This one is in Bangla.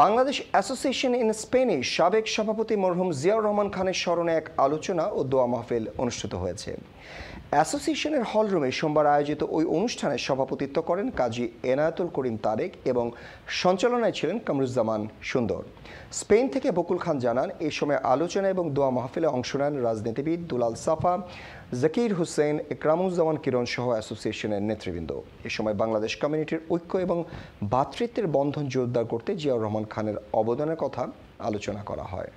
বাংলাদেশ অ্যাসোসিয়েশন ইন স্পেনে সাবেক সভাপতি মরহুম জিয়াউর রহমান খানের স্মরণে এক আলোচনা ও দোয়া মাহফিল অনুষ্ঠিত হয়েছে অ্যাসোসিয়েশনের হলরুমে সোমবার আয়োজিত ওই অনুষ্ঠানে সভাপতিত্ব করেন কাজী এনায়তুল করিম তারেক এবং সঞ্চালনায় ছিলেন কামরুজ্জামান সুন্দর স্পেন থেকে বকুল খান জানান এ সময় আলোচনা এবং দোয়া মাহফিলে অংশ নেন রাজনীতিবিদ দুলাল সাফা জাকির হুসেন একরামুজ্জামান কিরণ সহ অ্যাসোসিয়েশনের নেতৃবৃন্দ এ সময় বাংলাদেশ কমিউনিটির ঐক্য এবং ভ্রাতৃত্বের বন্ধন জোরদার করতে জিয়াউর রহমান খানের অবদানের কথা আলোচনা করা হয়